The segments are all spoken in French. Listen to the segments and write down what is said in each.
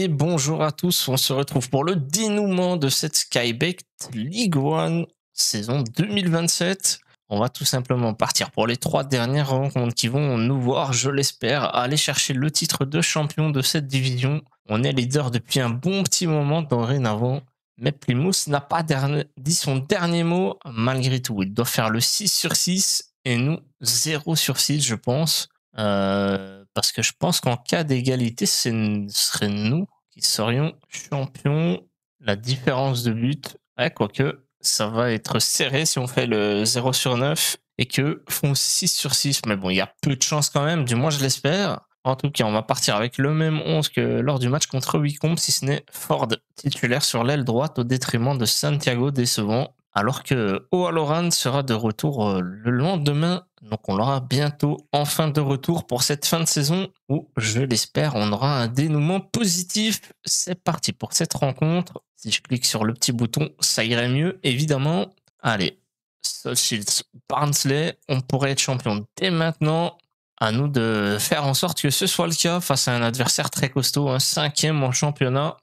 et bonjour à tous. On se retrouve pour le dénouement de cette Skybet League One saison 2027. On va tout simplement partir pour les trois dernières rencontres qui vont nous voir, je l'espère, aller chercher le titre de champion de cette division. On est leader depuis un bon petit moment dorénavant. Mais Plymouth n'a pas dit son dernier mot malgré tout. Il doit faire le 6 sur 6 et nous 0 sur 6 je pense. Euh, parce que je pense qu'en cas d'égalité, ce serait nous qui serions champions. La différence de but, quoique ça va être serré si on fait le 0 sur 9 et que font 6 sur 6. Mais bon, il y a peu de chance quand même, du moins je l'espère. En tout cas, on va partir avec le même 11 que lors du match contre Wicombe, si ce n'est Ford titulaire sur l'aile droite au détriment de Santiago décevant. Alors que Oaloran sera de retour euh, le lendemain donc on l'aura bientôt fin de retour pour cette fin de saison où, je l'espère, on aura un dénouement positif. C'est parti pour cette rencontre. Si je clique sur le petit bouton, ça irait mieux, évidemment. Allez, Soul Shields, Barnsley, on pourrait être champion dès maintenant. À nous de faire en sorte que ce soit le cas face à un adversaire très costaud, un cinquième en championnat.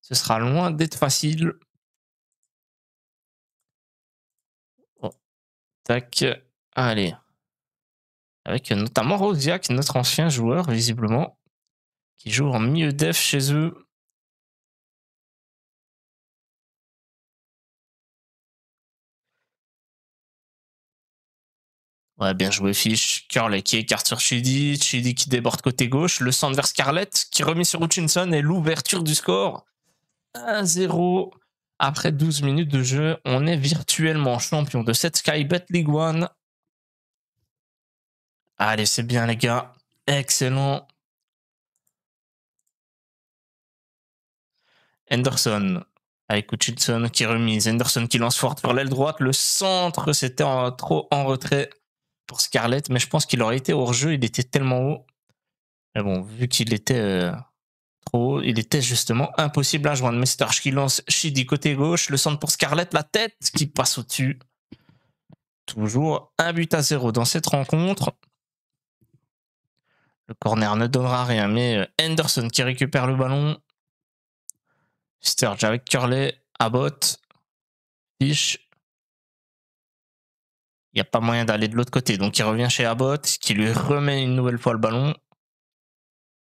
Ce sera loin d'être facile. Oh, tac. Allez. Avec euh, notamment Rodiac, notre ancien joueur, visiblement, qui joue en milieu def chez eux. Ouais, bien joué, Fish. Curley qui écarte sur Chidi. Chidi qui déborde côté gauche. Le centre vers Scarlett qui remet sur Hutchinson et l'ouverture du score. 1-0. Après 12 minutes de jeu, on est virtuellement champion de cette Skybet League One. Allez, c'est bien les gars. Excellent. Henderson avec Hutchinson qui remise. Henderson qui lance fort vers l'aile droite. Le centre, c'était trop en retrait pour Scarlett, mais je pense qu'il aurait été hors jeu. Il était tellement haut. Mais bon, vu qu'il était euh, trop haut, il était justement impossible à joindre. Mais qui lance Shidi côté gauche. Le centre pour Scarlett, la tête qui passe au-dessus. Toujours un but à zéro dans cette rencontre. Le corner ne donnera rien, mais euh, Henderson qui récupère le ballon. Sturge avec Curley, Abbott, Fish. Il n'y a pas moyen d'aller de l'autre côté. Donc il revient chez Abbott, qui lui remet une nouvelle fois le ballon,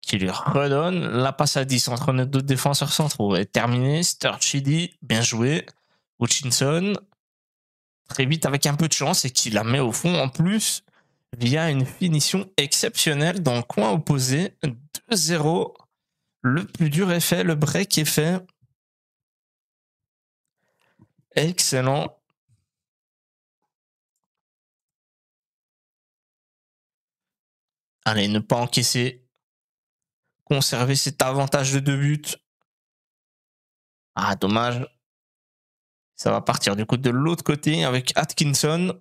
qui lui redonne. La passe à 10 entre nos deux défenseurs centraux est terminé. Sturge, dit, bien joué. Hutchinson, très vite avec un peu de chance et qui la met au fond en plus via une finition exceptionnelle dans le coin opposé. 2-0. Le plus dur est fait, le break est fait. Excellent. Allez, ne pas encaisser. Conserver cet avantage de deux buts. Ah, dommage. Ça va partir du coup de l'autre côté avec Atkinson.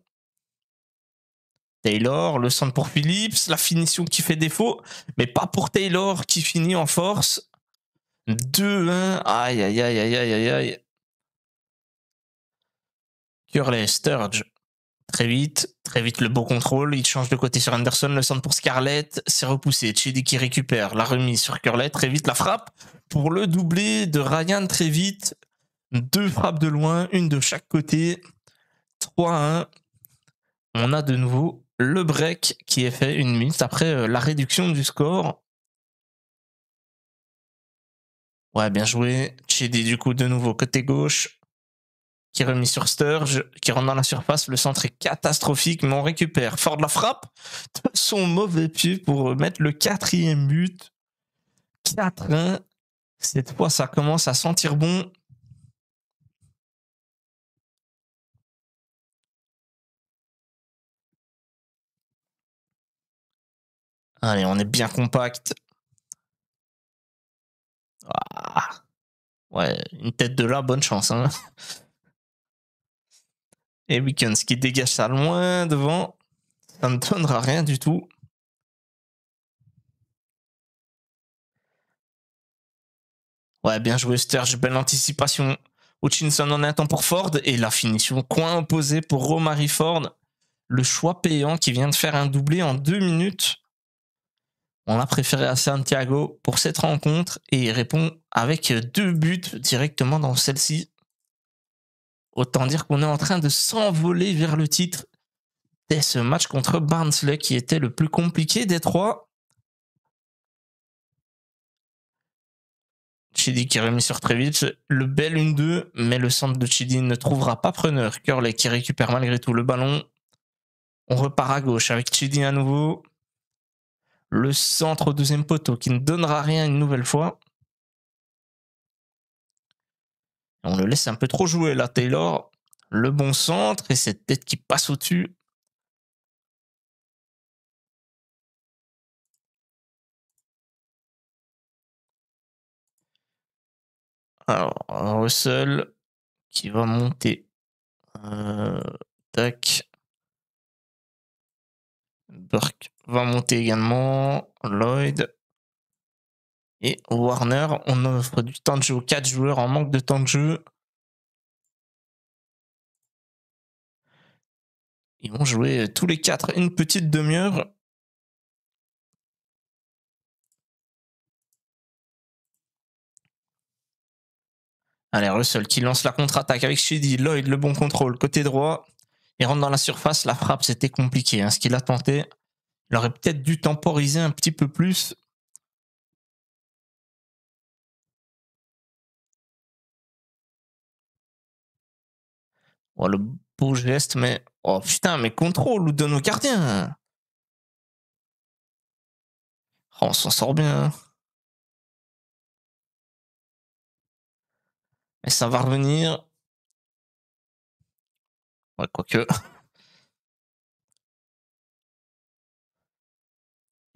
Taylor, le centre pour Phillips, la finition qui fait défaut, mais pas pour Taylor qui finit en force. 2-1. Aïe, aïe, aïe, aïe, aïe, aïe. Curley, Sturge. Très vite, très vite le beau contrôle. Il change de côté sur Anderson, le centre pour Scarlett. C'est repoussé. Chidi qui récupère. La remise sur Curley. Très vite, la frappe pour le doublé de Ryan. Très vite. Deux frappes de loin, une de chaque côté. 3-1. On a de nouveau le break qui est fait une minute après euh, la réduction du score. Ouais, bien joué. Chedi du coup, de nouveau côté gauche, qui est remis sur Sturge, qui rentre dans la surface. Le centre est catastrophique, mais on récupère. fort de la frappe de son mauvais pied pour mettre le quatrième but. 4-1. Cette fois, ça commence à sentir bon. Allez, on est bien compact. Ah. Ouais, une tête de là, bonne chance. Hein. Et Weekends qui dégage ça loin devant. Ça ne donnera rien du tout. Ouais, bien joué Sturge, belle anticipation. Hutchinson en a un temps pour Ford et la finition coin opposé pour Romary Ford. Le choix payant qui vient de faire un doublé en deux minutes. On l'a préféré à Santiago pour cette rencontre et il répond avec deux buts directement dans celle-ci. Autant dire qu'on est en train de s'envoler vers le titre dès ce match contre Barnsley qui était le plus compliqué des trois. Chidi qui remis sur Trévidic, le bel 1-2, mais le centre de Chidi ne trouvera pas preneur. Curley qui récupère malgré tout le ballon. On repart à gauche avec Chidi à nouveau. Le centre au deuxième poteau qui ne donnera rien une nouvelle fois. On le laisse un peu trop jouer là, Taylor. Le bon centre et cette tête qui passe au-dessus. Alors, Russell qui va monter. Euh, tac. Burke va monter également. Lloyd. Et Warner, on offre du temps de jeu aux 4 joueurs en manque de temps de jeu. Ils vont jouer euh, tous les quatre une petite demi-heure. Allez, Russell qui lance la contre-attaque avec Shady. Lloyd, le bon contrôle. Côté droit. Et rentre dans la surface, la frappe, c'était compliqué. Hein. Ce qu'il a tenté, il aurait peut-être dû temporiser un petit peu plus. Oh, le beau geste, mais... Oh putain, mais contrôle ou de nos quartiers On s'en sort bien. Mais ça va revenir. Ouais, quoique.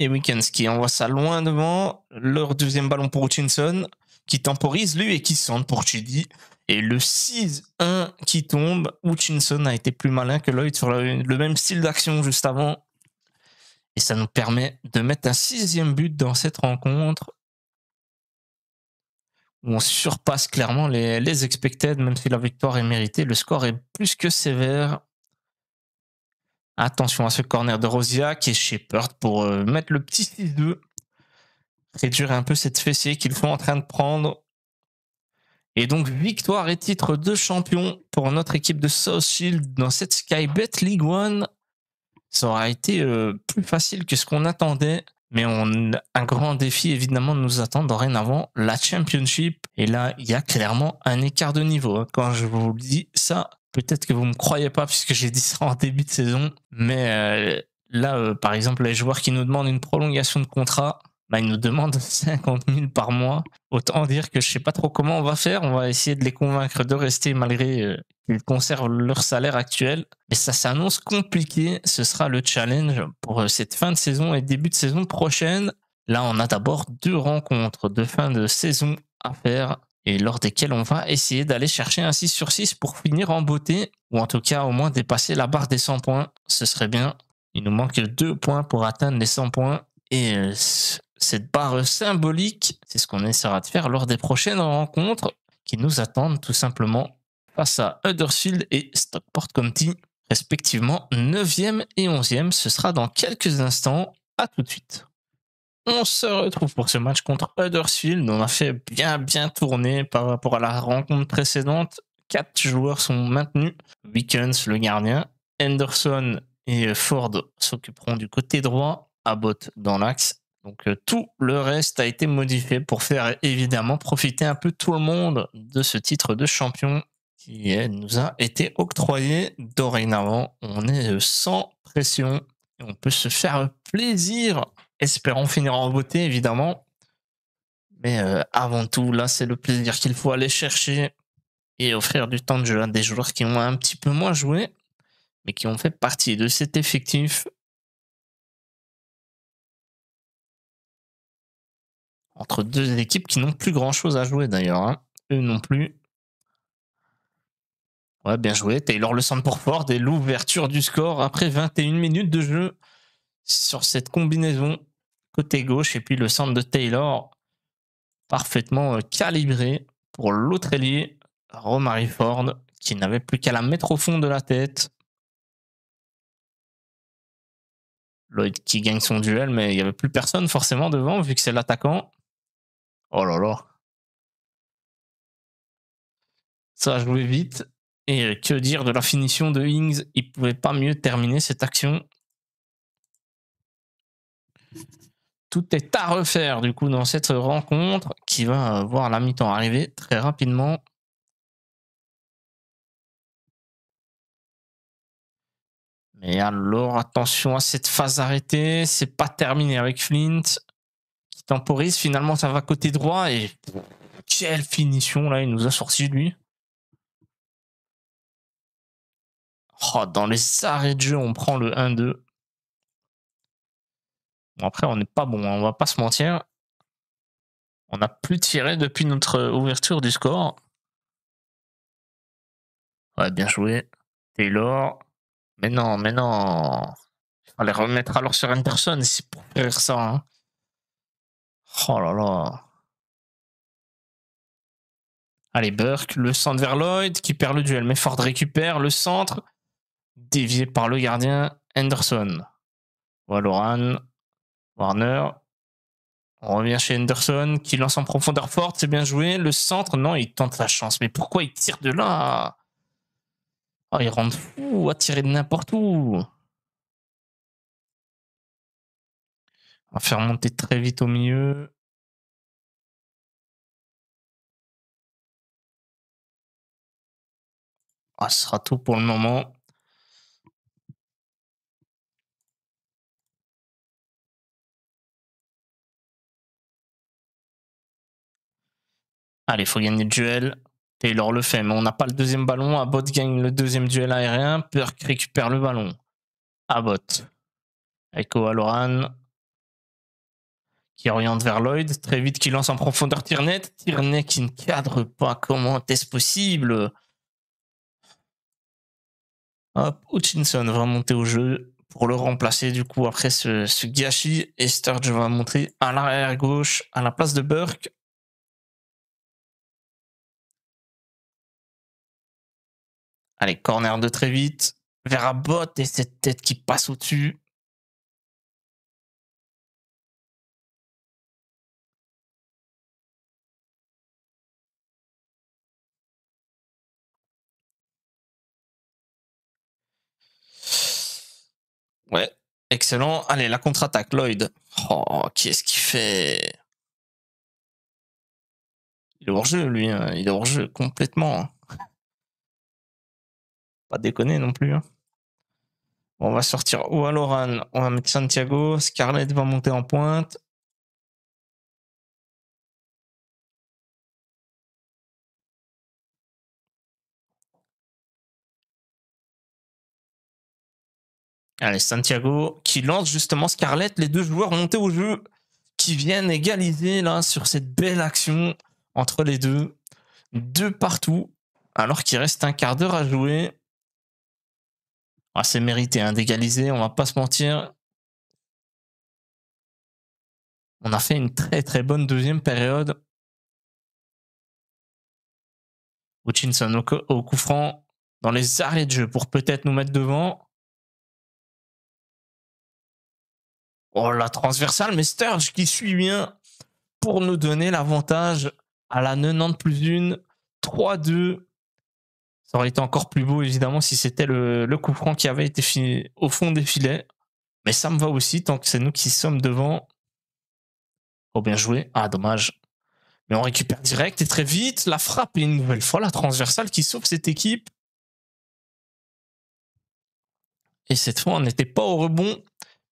Et Wickens qui envoie ça loin devant. Leur deuxième ballon pour Hutchinson qui temporise lui et qui centre pour Chidi. Et le 6-1 qui tombe. Hutchinson a été plus malin que Lloyd sur le même style d'action juste avant. Et ça nous permet de mettre un sixième but dans cette rencontre on surpasse clairement les, les expected, même si la victoire est méritée. Le score est plus que sévère. Attention à ce corner de Rosia est chez Shepard pour euh, mettre le petit 6-2. Réduire un peu cette fessée qu'ils sont en train de prendre. Et donc, victoire et titre de champion pour notre équipe de South Shield dans cette Skybet League One. Ça aura été euh, plus facile que ce qu'on attendait. Mais on, un grand défi, évidemment, nous attend dorénavant la Championship. Et là, il y a clairement un écart de niveau. Hein. Quand je vous dis ça, peut-être que vous ne me croyez pas puisque j'ai dit ça en début de saison. Mais euh, là, euh, par exemple, les joueurs qui nous demandent une prolongation de contrat, bah, ils nous demandent 50 000 par mois. Autant dire que je sais pas trop comment on va faire. On va essayer de les convaincre de rester malgré euh, qu'ils conservent leur salaire actuel. Mais ça s'annonce compliqué. Ce sera le challenge pour euh, cette fin de saison et début de saison prochaine. Là, on a d'abord deux rencontres de fin de saison à faire et lors desquelles on va essayer d'aller chercher un 6 sur 6 pour finir en beauté ou en tout cas au moins dépasser la barre des 100 points. Ce serait bien. Il nous manque deux points pour atteindre les 100 points et euh, cette barre symbolique, c'est ce qu'on essaiera de faire lors des prochaines rencontres qui nous attendent tout simplement face à Huddersfield et Stockport County, respectivement 9e et 11e. Ce sera dans quelques instants. À tout de suite. On se retrouve pour ce match contre Huddersfield. On a fait bien bien tourner par rapport à la rencontre précédente. Quatre joueurs sont maintenus. Wickens, le gardien. Henderson et Ford s'occuperont du côté droit. Abbott dans l'axe donc euh, tout le reste a été modifié pour faire évidemment profiter un peu tout le monde de ce titre de champion qui nous a été octroyé dorénavant. On est euh, sans pression et on peut se faire plaisir. Espérons finir en beauté évidemment. Mais euh, avant tout, là c'est le plaisir qu'il faut aller chercher et offrir du temps de jeu à des joueurs qui ont un petit peu moins joué mais qui ont fait partie de cet effectif entre deux équipes qui n'ont plus grand-chose à jouer d'ailleurs. Hein. Eux non plus. Ouais, bien joué. Taylor le centre pour Ford et l'ouverture du score après 21 minutes de jeu sur cette combinaison côté gauche et puis le centre de Taylor parfaitement euh, calibré pour l'autre ailier, Romary Ford, qui n'avait plus qu'à la mettre au fond de la tête. Lloyd qui gagne son duel, mais il n'y avait plus personne forcément devant, vu que c'est l'attaquant. Oh là là. Ça a joué vite. Et que dire de la finition de Ings Il pouvait pas mieux terminer cette action. Tout est à refaire du coup dans cette rencontre qui va voir la mi-temps arriver très rapidement. Mais alors attention à cette phase arrêtée, c'est pas terminé avec Flint temporise, finalement ça va côté droit et quelle finition là, il nous a sorti lui. Oh, dans les arrêts de jeu, on prend le 1-2. après, on n'est pas bon, hein, on va pas se mentir. On n'a plus tiré depuis notre ouverture du score. Ouais, bien joué. Taylor. Mais non, mais non. va les remettre alors sur Anderson, c'est pour faire ça. Hein. Oh là là. Allez, Burke, le centre vers Lloyd qui perd le duel, mais Ford récupère le centre, dévié par le gardien Henderson. Walloran, Warner. On revient chez Henderson qui lance en profondeur forte c'est bien joué. Le centre, non, il tente la chance. Mais pourquoi il tire de là Oh, il rentre fou à tirer de n'importe où. On va faire monter très vite au milieu. Ah, ce sera tout pour le moment. Allez, il faut gagner le duel. Taylor le fait, mais on n'a pas le deuxième ballon. Abbott gagne le deuxième duel aérien. Perk récupère le ballon. Abbott. à Loran qui oriente vers Lloyd, très vite qui lance en profondeur tirnet Tierney qui ne cadre pas, comment est-ce possible Hop, Hutchinson va monter au jeu pour le remplacer du coup après ce, ce gâchis et Sturge va monter à l'arrière gauche à la place de Burke. Allez, corner de très vite. vers Abbott et cette tête qui passe au-dessus. Ouais. Excellent. Allez, la contre-attaque, Lloyd. Oh, qu'est-ce qu'il fait Il est hors-jeu, lui. Hein. Il est hors-jeu complètement. Hein. Pas déconner non plus. Hein. on va sortir alors On va mettre Santiago. Scarlett va monter en pointe. Allez, Santiago qui lance justement Scarlett. Les deux joueurs montés au jeu qui viennent égaliser là sur cette belle action entre les deux. Deux partout. Alors qu'il reste un quart d'heure à jouer. Ah, c'est mérité hein, d'égaliser, on va pas se mentir. On a fait une très très bonne deuxième période. Hutchinson au, au coup franc dans les arrêts de jeu pour peut-être nous mettre devant. oh, la transversale, mais Sturge qui suit bien pour nous donner l'avantage à la 90 plus 1, 3-2. Ça aurait été encore plus beau, évidemment, si c'était le, coup franc qui avait été fini au fond des filets. Mais ça me va aussi, tant que c'est nous qui sommes devant. Oh, bien joué. Ah, dommage. Mais on récupère direct et très vite. La frappe et une nouvelle fois la transversale qui sauve cette équipe. Et cette fois, on n'était pas au rebond.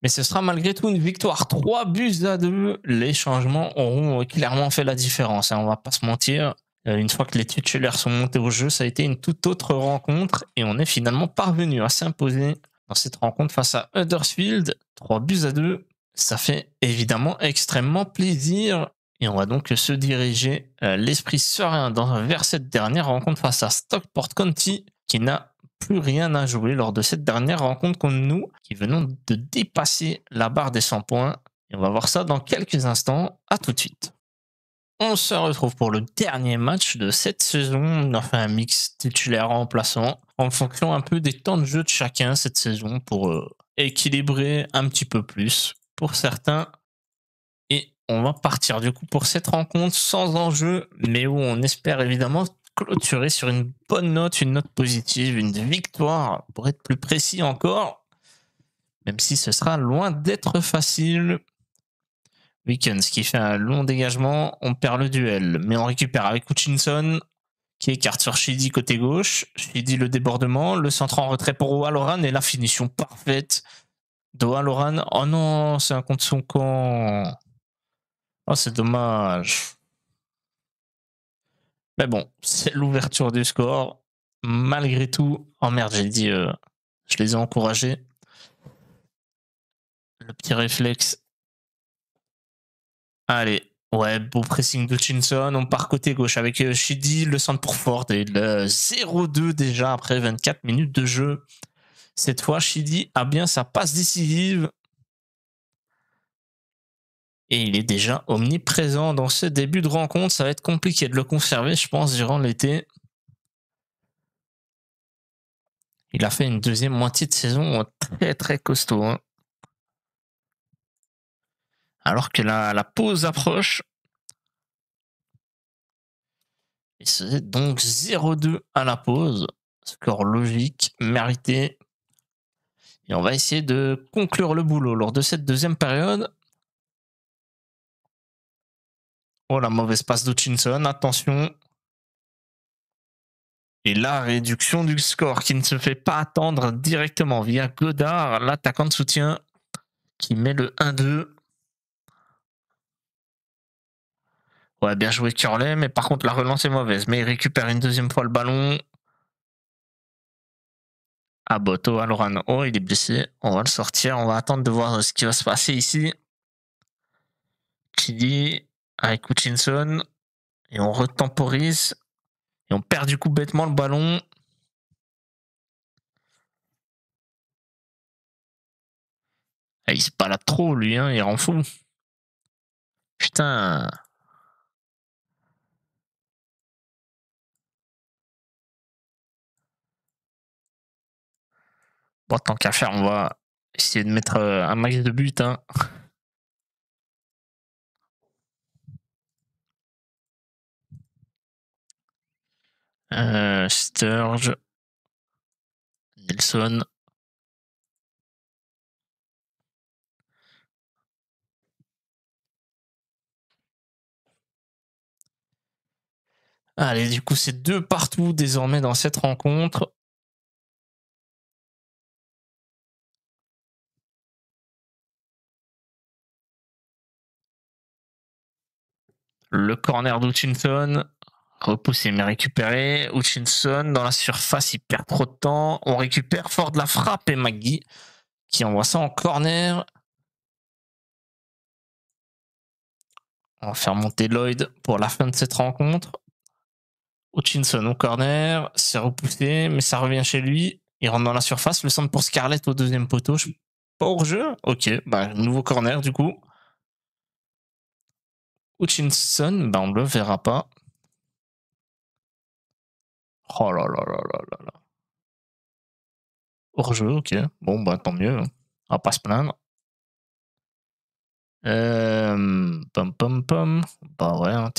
Mais ce sera malgré tout une victoire. 3 buts à 2. Les changements auront clairement fait la différence. Hein, on va pas se mentir. Euh, une fois que les titulaires sont montés au jeu, ça a été une toute autre rencontre et on est finalement parvenu à s'imposer dans cette rencontre face à Huddersfield. 3 buts à 2. Ça fait évidemment extrêmement plaisir et on va donc se diriger euh, l'esprit serein vers cette dernière rencontre face à Stockport County qui n'a plus rien à jouer lors de cette dernière rencontre contre nous, qui venons de dépasser la barre des 100 points. Et on va voir ça dans quelques instants. À tout de suite. On se retrouve pour le dernier match de cette saison. On a fait un mix titulaire remplaçant en fonction un peu des temps de jeu de chacun cette saison pour euh, équilibrer un petit peu plus pour certains. Et on va partir du coup pour cette rencontre sans enjeu, mais où on espère évidemment clôturer sur une bonne note, une note positive, une victoire, pour être plus précis encore, même si ce sera loin d'être facile. Weekends qui fait un long dégagement, on perd le duel, mais on récupère avec Hutchinson qui écarte sur Shidi côté gauche, Shidi le débordement, le centre en retrait pour O'Halloran et la finition parfaite Waloran Oh non, c'est un contre son camp. Oh, c'est dommage. Mais bon, c'est l'ouverture du score. Malgré tout, oh merde, j'ai dit, euh, je les ai encouragés. Le petit réflexe. Allez, ouais, beau pressing de Chinson. On part côté gauche avec euh, Shidi, le centre pour Ford et le 0-2 déjà après 24 minutes de jeu. Cette fois, Shidi a bien sa passe décisive et il est déjà omniprésent dans ce début de rencontre. Ça va être compliqué de le conserver, je pense, durant l'été. Il a fait une deuxième moitié de saison hein, très très costaud. Hein. Alors que la, la pause approche. Et c'est donc 0-2 à la pause. Score logique, mérité. Et on va essayer de conclure le boulot lors de cette deuxième période. Oh, la mauvaise passe d'Hutchinson, attention. Et la réduction du score qui ne se fait pas attendre directement via Godard, l'attaquant de soutien qui met le 1-2. Ouais, bien joué Curley, mais par contre la relance est mauvaise. Mais il récupère une deuxième fois le ballon. à Loran. oh, il est blessé. On va le sortir. On va attendre de voir ce qui va se passer ici. Qui dit avec Hutchinson et on retemporise et on perd du coup bêtement le ballon. il se balade trop, lui, hein, il rend fou. Putain. Bon, tant qu'à faire, on va essayer de mettre euh, un max de but Hein. Euh, Sturge, Nelson. Allez, du coup, c'est deux partout désormais dans cette rencontre. Le corner d'Hutchinson, Repoussé mais récupéré. Hutchinson dans la surface, il perd trop de temps. On récupère fort de la frappe et McGee qui envoie ça en corner. On va faire monter Lloyd pour la fin de cette rencontre. Hutchinson au corner, c'est repoussé, mais ça revient chez lui. Il rentre dans la surface, le centre pour Scarlett au deuxième poteau. Je... Pas hors jeu Ok, bah, nouveau corner du coup. Hutchinson, bah, on ne le verra pas. Oh là là là là là là. Hors-jeu, ok. Bon, bah tant mieux. Hein. On va pas se plaindre. Euh, pom pom pom. Bah ouais, un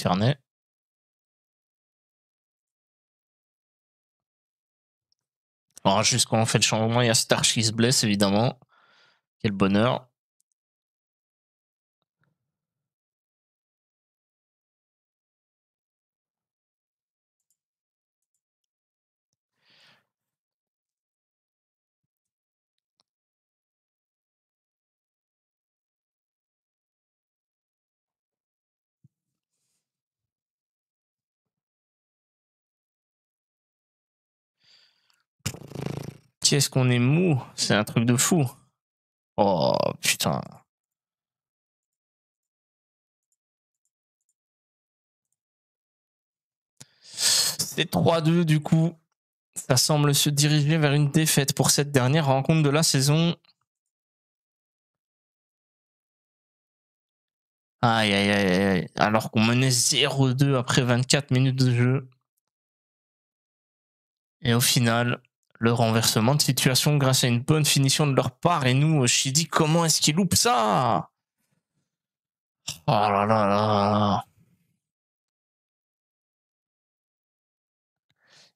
Alors, jusqu'au fait le changement, il y a Star qui se blesse, évidemment. Quel bonheur. est ce qu'on est mou C'est un truc de fou. Oh putain. C'est 3-2 du coup. Ça semble se diriger vers une défaite pour cette dernière rencontre de la saison. Aïe, aïe, aïe, aïe. Alors qu'on menait 0-2 après 24 minutes de jeu. Et au final, le renversement de situation grâce à une bonne finition de leur part. Et nous, Shidi, comment est-ce qu'ils loupent ça Oh là là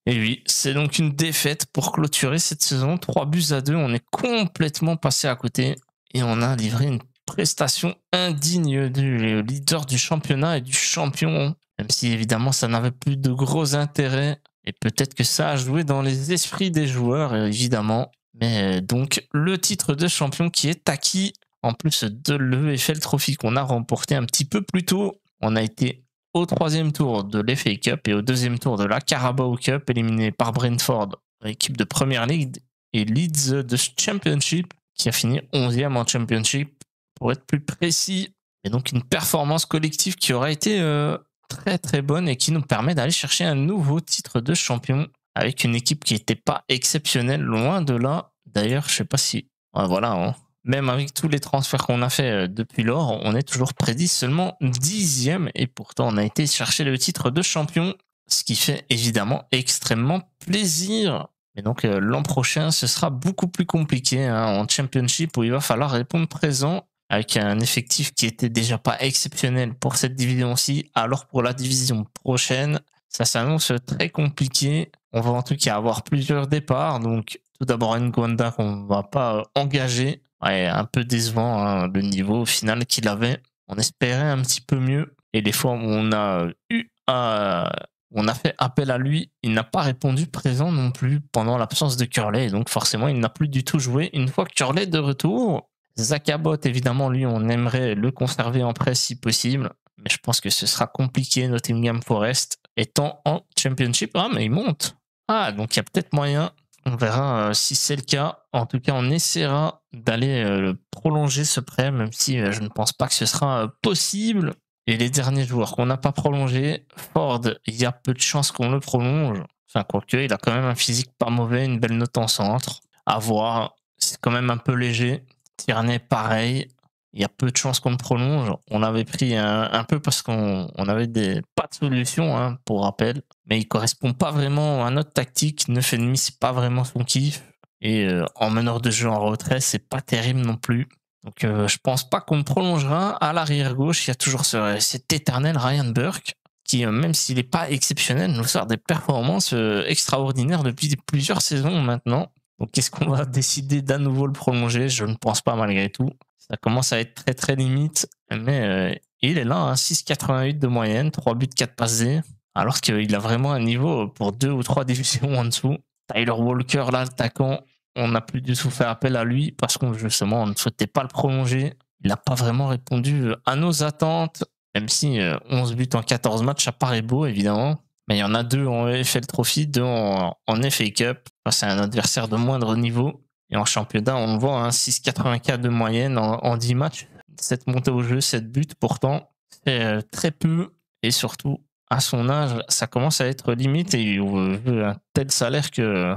Et oui, c'est donc une défaite pour clôturer cette saison. 3 buts à 2, on est complètement passé à côté et on a livré une prestation indigne du leader du championnat et du champion. Même si évidemment ça n'avait plus de gros intérêt et peut-être que ça a joué dans les esprits des joueurs, évidemment. Mais euh, donc, le titre de champion qui est acquis, en plus de l'EFL Trophy qu'on a remporté un petit peu plus tôt. On a été au troisième tour de l'FA Cup et au deuxième tour de la Carabao Cup, éliminé par Brentford, équipe de Première League, et Leeds de Championship, qui a fini 11e en Championship, pour être plus précis. Et donc une performance collective qui aurait été euh, très très bonne et qui nous permet d'aller chercher un nouveau titre de champion avec une équipe qui n'était pas exceptionnelle, loin de là. D'ailleurs, je sais pas si... voilà, hein. même avec tous les transferts qu'on a fait euh, depuis lors, on est toujours prédit seulement dixième et pourtant on a été chercher le titre de champion, ce qui fait évidemment extrêmement plaisir. et donc euh, l'an prochain, ce sera beaucoup plus compliqué hein. en championship où il va falloir répondre présent avec un effectif qui était déjà pas exceptionnel pour cette division-ci. Alors pour la division prochaine, ça s'annonce très compliqué. On va en tout cas avoir plusieurs départs. Donc tout d'abord une Gwanda qu'on va pas engager. un peu décevant hein, le niveau final qu'il avait. On espérait un petit peu mieux. Et les fois où on a eu on a fait appel à lui, il n'a pas répondu présent non plus pendant l'absence de Curley, donc forcément il n'a plus du tout joué. Une fois Curley de retour, Zakabot, évidemment, lui, on aimerait le conserver en prêt si possible, mais je pense que ce sera compliqué. Nottingham Forest étant en Championship. Ah, mais il monte. Ah, donc il y a peut-être moyen. On verra euh, si c'est le cas. En tout cas, on essaiera d'aller euh, prolonger ce prêt, même si euh, je ne pense pas que ce sera possible. Et les derniers joueurs qu'on n'a pas prolongé Ford, il y a peu de chances qu'on le prolonge. Enfin, quoique, il a quand même un physique pas mauvais, une belle note en centre. À voir, c'est quand même un peu léger. Tierney, pareil. Il y a peu de chances qu'on le prolonge. On avait pris un, peu parce qu'on avait des, pas de solution, hein, pour rappel. Mais il correspond pas vraiment à notre tactique. 9,5, c'est pas vraiment son kiff. Et euh, en meneur de jeu en retrait, c'est pas terrible non plus. Donc euh, je pense pas qu'on prolongera. À l'arrière gauche, il y a toujours cet éternel Ryan Burke qui, euh, même s'il n'est pas exceptionnel, nous sort des performances extraordinaires depuis plusieurs saisons maintenant. Donc ce qu'on va décider d'à nouveau le prolonger Je ne pense pas malgré tout. Ça commence à être très très limite, mais euh, il est là, un hein. 6,88 de moyenne, 3 buts, 4 passes alors qu'il a vraiment un niveau pour deux ou trois divisions en dessous. Tyler Walker, là, l'attaquant, on n'a plus du tout fait appel à lui parce qu'on justement on ne souhaitait pas le prolonger. Il n'a pas vraiment répondu à nos attentes, même si 11 euh, buts en 14 matchs, ça paraît beau évidemment mais il y en a deux en EFL Trophy, deux en, en FA Cup. c'est un adversaire de moindre niveau. Et en championnat, on le voit, 6 hein, 6,84 de moyenne en, 10 matchs. Cette montée au jeu, cette buts, pourtant, c'est euh, très peu. Et surtout, à son âge, ça commence à être limite et on veut un tel salaire que euh,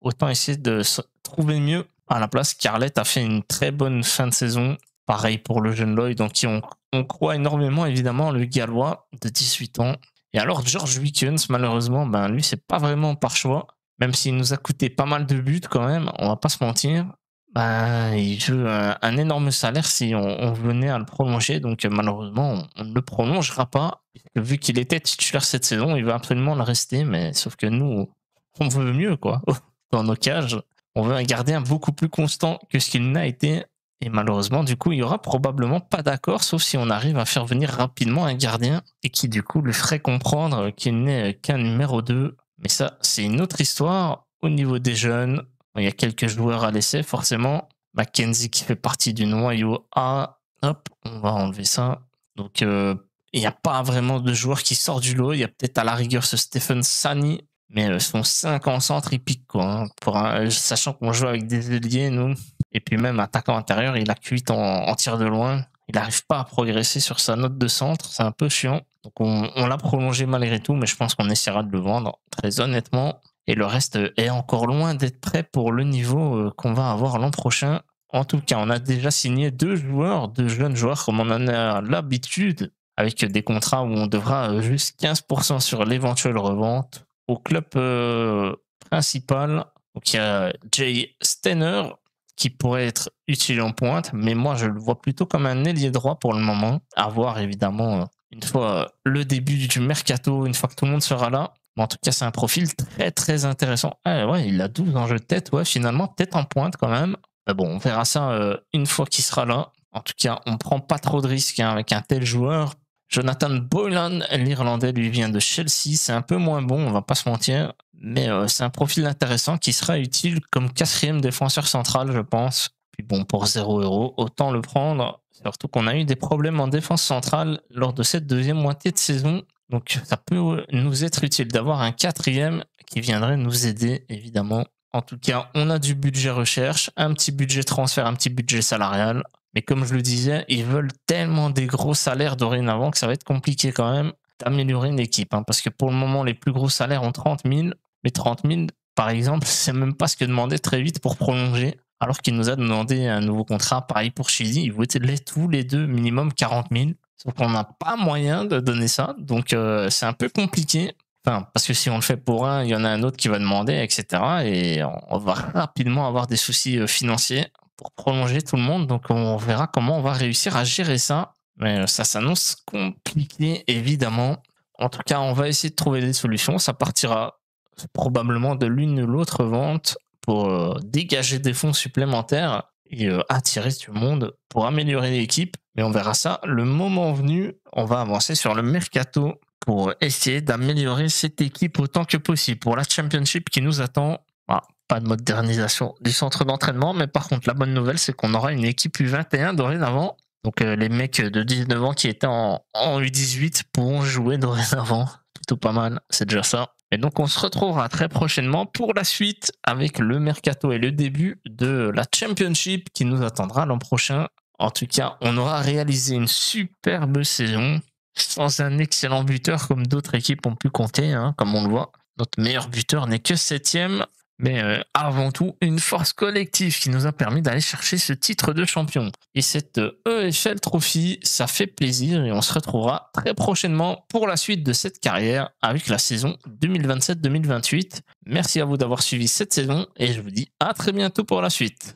autant essayer de se trouver mieux. À la place, Carlette a fait une très bonne fin de saison. Pareil pour le jeune Lloyd, dont qui on, croit énormément, évidemment, le Gallois de 18 ans et alors, George Wickens, malheureusement, ben, lui, c'est pas vraiment par choix. Même s'il nous a coûté pas mal de buts quand même, on va pas se mentir. Ben, il joue un, énorme salaire si on, venait à le prolonger. Donc, malheureusement, on, ne le prolongera pas. Vu qu'il était titulaire cette saison, il va absolument le rester. Mais sauf que nous, on veut mieux, quoi. Dans nos cages, on veut un gardien beaucoup plus constant que ce qu'il n'a été et malheureusement, du coup, il y aura probablement pas d'accord, sauf si on arrive à faire venir rapidement un gardien et qui, du coup, lui ferait comprendre qu'il n'est qu'un numéro 2. Mais ça, c'est une autre histoire. Au niveau des jeunes, il y a quelques joueurs à laisser, forcément. Mackenzie qui fait partie du noyau A. Hop, on va enlever ça. Donc, euh, il n'y a pas vraiment de joueur qui sort du lot. Il y a peut-être à la rigueur ce Stephen Sani, mais euh, son 5 en centre, il pique, quoi. Hein, pour euh, sachant qu'on joue avec des ailiers, nous, et puis même attaquant intérieur, il a cuit en, tir de loin. Il n'arrive pas à progresser sur sa note de centre. C'est un peu chiant. Donc on, l'a prolongé malgré tout, mais je pense qu'on essaiera de le vendre très honnêtement. Et le reste est encore loin d'être prêt pour le niveau euh, qu'on va avoir l'an prochain. En tout cas, on a déjà signé deux joueurs, deux jeunes joueurs comme on en a l'habitude, avec des contrats où on devra euh, juste 15% sur l'éventuelle revente. Au club euh, principal, donc il y a Jay Stenner, qui pourrait être utile en pointe, mais moi je le vois plutôt comme un ailier droit pour le moment. À voir évidemment euh, une fois euh, le début du mercato, une fois que tout le monde sera là. en tout cas, c'est un profil très très intéressant. Ah, ouais, il a 12 enjeux de tête, ouais, finalement, peut-être en pointe quand même. bon, on verra ça euh, une fois qu'il sera là. En tout cas, on prend pas trop de risques hein, avec un tel joueur Jonathan Boylan, l'Irlandais, lui vient de Chelsea. C'est un peu moins bon, on va pas se mentir, mais euh, c'est un profil intéressant qui sera utile comme quatrième défenseur central, je pense. Puis bon, pour 0 euros, autant le prendre. Surtout qu'on a eu des problèmes en défense centrale lors de cette deuxième moitié de saison. Donc ça peut euh, nous être utile d'avoir un quatrième qui viendrait nous aider, évidemment. En tout cas, on a du budget recherche, un petit budget transfert, un petit budget salarial. Mais comme je le disais, ils veulent tellement des gros salaires dorénavant que ça va être compliqué quand même d'améliorer une équipe. Hein, parce que pour le moment, les plus gros salaires ont 30 000. Mais 30 000, par exemple, c'est même pas ce que demandait très vite pour prolonger. Alors qu'il nous a demandé un nouveau contrat, pareil pour Chili, ils voulaient tous les deux minimum 40 000. Sauf qu'on n'a pas moyen de donner ça. Donc euh, c'est un peu compliqué. Enfin, parce que si on le fait pour un, il y en a un autre qui va demander, etc. Et on va rapidement avoir des soucis euh, financiers pour prolonger tout le monde. Donc on verra comment on va réussir à gérer ça. Mais euh, ça s'annonce compliqué, évidemment. En tout cas, on va essayer de trouver des solutions. Ça partira probablement de l'une ou l'autre vente pour euh, dégager des fonds supplémentaires et euh, attirer du monde pour améliorer l'équipe. Mais on verra ça le moment venu. On va avancer sur le mercato pour essayer d'améliorer cette équipe autant que possible. Pour la championship qui nous attend, pas de modernisation du centre d'entraînement, mais par contre, la bonne nouvelle, c'est qu'on aura une équipe U21 dorénavant. Donc euh, les mecs de 19 ans qui étaient en, U18 pourront jouer dorénavant. Plutôt pas mal, c'est déjà ça. Et donc on se retrouvera très prochainement pour la suite avec le mercato et le début de la championship qui nous attendra l'an prochain. En tout cas, on aura réalisé une superbe saison sans un excellent buteur comme d'autres équipes ont pu compter, hein, comme on le voit. Notre meilleur buteur n'est que 7 septième mais euh, avant tout une force collective qui nous a permis d'aller chercher ce titre de champion. Et cette EFL euh, e Trophy, ça fait plaisir et on se retrouvera très prochainement pour la suite de cette carrière avec la saison 2027-2028. Merci à vous d'avoir suivi cette saison et je vous dis à très bientôt pour la suite.